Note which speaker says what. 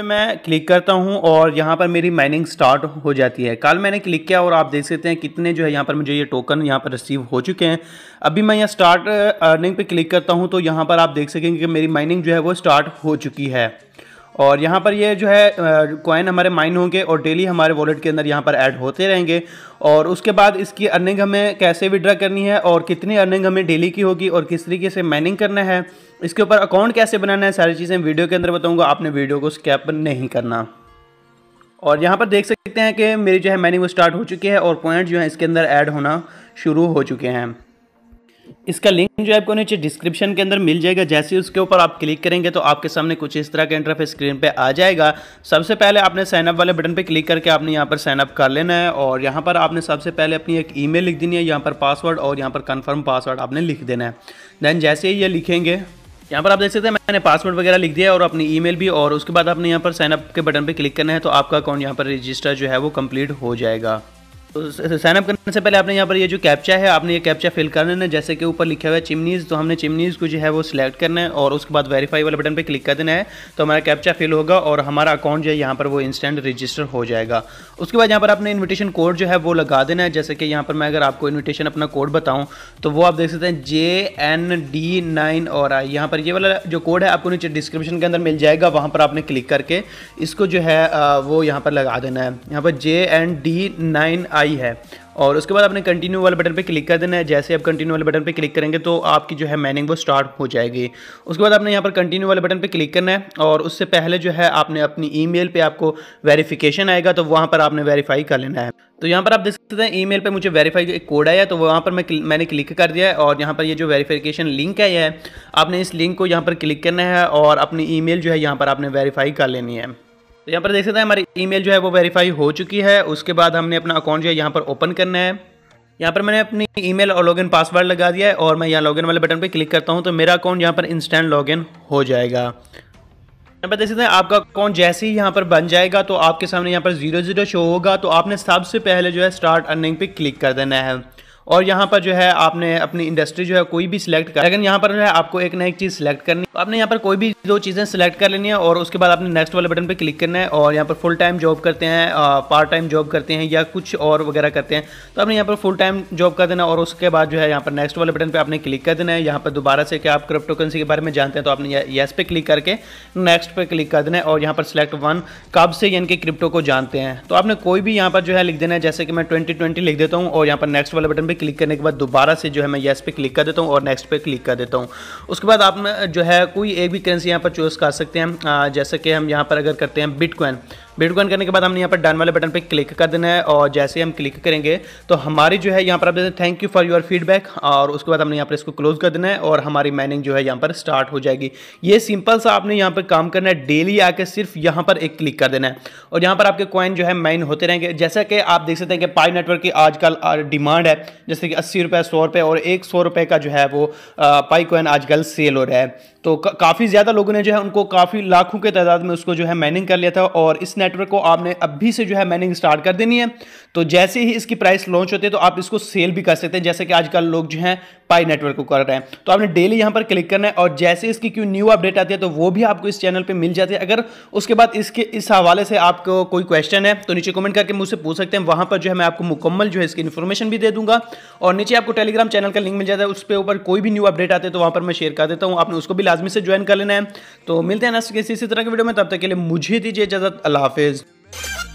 Speaker 1: पे मैं क्लिक करता हूँ और यहाँ पर मेरी माइनिंग स्टार्ट हो जाती है कल मैंने क्लिक किया और आप देख सकते हैं कितने जो है यहाँ पर मुझे ये टोकन यहाँ पर रिसीव हो चुके हैं अभी मैं यहाँ स्टार्ट अर्निंग uh, पे क्लिक करता हूँ तो यहाँ पर आप देख सकेंगे कि मेरी माइनिंग जो है वो स्टार्ट हो चुकी है और यहाँ पर ये जो है कॉइन हमारे माइन होंगे और डेली हमारे वॉलेट के अंदर यहाँ पर ऐड होते रहेंगे और उसके बाद इसकी अर्निंग हमें कैसे विड्रा करनी है और कितनी अर्निंग हमें डेली की होगी और किस तरीके से माइनिंग करना है इसके ऊपर अकाउंट कैसे बनाना है सारी चीज़ें वीडियो के अंदर बताऊँगा आपने वीडियो को स्कैप नहीं करना और यहाँ पर देख सकते हैं कि मेरी जो है माइनिंग वो स्टार्ट हो चुकी है और पॉइंट जो है इसके अंदर ऐड होना शुरू हो चुके हैं इसका लिंक जो है आपको नीचे डिस्क्रिप्शन के अंदर मिल जाएगा जैसे ही उसके ऊपर आप क्लिक करेंगे तो आपके सामने कुछ इस तरह का इंटरफेस स्क्रीन पे आ जाएगा सबसे पहले आपने साइनअप वाले बटन पे क्लिक करके आपने यहाँ पर साइनअप कर लेना है और यहाँ पर आपने सबसे पहले अपनी एक ई लिख देनी है यहाँ पर पासवर्ड और यहाँ पर कन्फर्म पासवर्ड आपने लिख देना है देन जैसे ही ये लिखेंगे यहाँ पर आप देख सकते हैं मैंने पासवर्ड वगैरह लिख दिया और अपनी ईमेल भी और उसके बाद आपने यहाँ पर साइनअप के बटन पर क्लिक करना है तो आपका अकाउंट यहाँ पर रजिस्टर जो है वो कम्प्लीट हो जाएगा साइनअप साइन अप करने से पहले आपने यहाँ पर ये यह जो कैप्चा है आपने ये कैप्चा फिल कर लेना है जैसे कि ऊपर लिखा हुआ है चिमनीज़ तो हमने चिमनीज़ को जो है वो सिलेक्ट करना है और उसके बाद वेरीफाई वाले बटन पे क्लिक कर देना है तो हमारा कैप्चा फिल होगा और हमारा अकाउंट जो है यहाँ पर वो इंस्टेंट रजिस्टर हो जाएगा उसके बाद यहाँ पर आपने इन्विटेशन कोड जो है वो लगा देना है जैसे कि यहाँ पर मैं अगर आपको इन्विटेशन अपना कोड बताऊँ तो वो आप देख सकते हैं जे एन डी नाइन और आई यहाँ पर ये वाला जो कोड है आपको नीचे डिस्क्रिप्शन के अंदर मिल जाएगा वहाँ पर आपने क्लिक करके इसको जो है वो यहाँ पर लगा देना है यहाँ पर J N D nine I है और उसके बाद आपने कंटिन्यू वाले बटन पे क्लिक कर देना है जैसे आप कंटिन्यू वाले बटन पे क्लिक करेंगे तो आपकी जो है मैनिंग वो स्टार्ट हो जाएगी उसके बाद आपने यहाँ पर कंटिन्यू वाले बटन पे क्लिक करना है और उससे पहले जो है आपने अपनी ईमेल पे आपको वेरिफिकेशन आएगा तो वहाँ पर आपने वेरीफाई कर लेना है तो यहाँ पर आप देख सकते हैं ईमेल पे मुझे वेरीफाई एक कोड आया तो वहाँ पर मैं मैंने क्लिक कर दिया है और यहाँ पर ये जो वेरीफिकेशन लिंक है यह आपने इस लिंक को यहाँ पर क्लिक करना है और अपनी ईमेल जो है यहाँ पर आपने वेरीफाई कर लेनी है तो यहाँ पर देख सकते हैं हमारी ईमेल जो है वो वेरीफाई हो चुकी है उसके बाद हमने अपना अकाउंट जो है यहाँ पर ओपन करना है यहाँ पर मैंने अपनी ईमेल और लॉगिन पासवर्ड लगा दिया है और मैं यहाँ लॉगिन वाले बटन पर क्लिक करता हूँ तो मेरा अकाउंट यहाँ पर इंस्टेंट लॉगिन हो जाएगा यहाँ पर देख सकते हैं आपका अकाउंट जैसे ही यहाँ पर बन जाएगा तो आपके सामने यहाँ पर जीरो जीरो शो होगा तो आपने सबसे पहले जो है स्टार्ट अर्निंग पे क्लिक कर देना है और यहाँ पर जो है आपने अपनी इंडस्ट्री जो है कोई भी सिलेक्ट कर लेकिन यहाँ पर जो है आपको एक ना एक चीज़ सिलेक्ट करनी है आपने यहाँ पर कोई भी दो चीज़ें सिलेक्ट कर लेनी है और उसके बाद आपने नेक्स्ट वाले बटन पर क्लिक करना है और यहाँ पर फुल टाइम जॉब करते हैं पार्ट टाइम जॉब करते हैं या कुछ और वगैरह करते हैं तो आपने यहाँ पर फुल टाइम जॉब कर देना और उसके बाद जो है यहाँ पर नेक्स्ट वाले बटन पर आपने क्लिक कर देना है यहाँ पर दोबारा से क्या आप क्रिप्टो करेंसी के बारे में जानते हैं तो आपने येस पे क्लिक करके नेक्स्ट पर क्लिक कर देना है और यहाँ पर सिलेक्ट वन कब से यानी कि क्रिप्टो को जानते हैं तो आपने कोई भी यहाँ पर जो है लिख देना है जैसे कि मैं ट्वेंटी लिख देता हूँ और यहाँ पर नेक्स्ट वाले बटन पर क्लिक करने के बाद दोबारा से जो है मैं येस पे क्लिक कर देता हूँ और नेक्स्ट पे क्लिक कर देता हूँ उसके बाद आप जो है कोई एक भी करेंसी यहाँ पर चूज़ कर सकते हैं जैसे कि हम यहाँ पर अगर करते हैं बिटकॉइन वीडियो करने के बाद हमने यहाँ पर डन वाले बटन पर क्लिक कर देना है और जैसे हम क्लिक करेंगे तो हमारी जो है यहाँ पर आप देखते thank you for your feedback और उसके बाद हमने यहाँ पर इसको क्लोज कर देना है और हमारी माइनिंग जो है यहाँ पर स्टार्ट हो जाएगी ये सिंपल सा आपने यहाँ पर काम करना है डेली आके सिर्फ यहाँ पर एक क्लिक कर देना है और यहाँ पर आपके कॉइन जो है माइन होते रहेंगे जैसा कि आप देख सकते हैं कि पाई नेटवर्क की आजकल डिमांड है जैसे कि अस्सी रुपये सौ रुपये और एक सौ रुपये का जो है वो पाई कॉइन आजकल सेल हो रहा है तो काफ़ी ज़्यादा लोगों ने जो है उनको काफ़ी लाखों के तादाद में उसको जो है माइनिंग कर लिया था और इस नेटवर्क को आपने अभी से जो है माइनिंग स्टार्ट कर देनी है तो जैसे ही इसकी प्राइस लॉन्च होती है तो आप इसको सेल भी कर सकते हैं जैसे कि आजकल लोग जो है पाई नेटवर्क को कर रहे हैं तो आपने डेली यहाँ पर क्लिक करना है और जैसे इसकी क्यों न्यू अपडेट आती है तो वो भी आपको इस चैनल पर मिल जाती है अगर उसके बाद इसके इस हवाले से आपको कोई क्वेश्चन है तो नीचे कमेंट करके मुझसे पूछ सकते हैं वहाँ पर जो है मैं आपको मुकम्मल जो है इसकी इन्फॉर्मेशन भी दे दूंगा और नीचे आपको टेलीग्राम चैनल का लिंक मिल जाता है उस पर ऊपर कोई भी न्यू अपडेट आते हैं तो वहाँ पर मैं शेयर कर देता हूँ आपने उसको भी लाजमी से ज्वाइन कर लेना है तो मिलते हैं नेक्स्ट किसी इसी तरह के वीडियो में तब तक के लिए मुझे दीजिए इजाज़त अल्लाह हाफिज़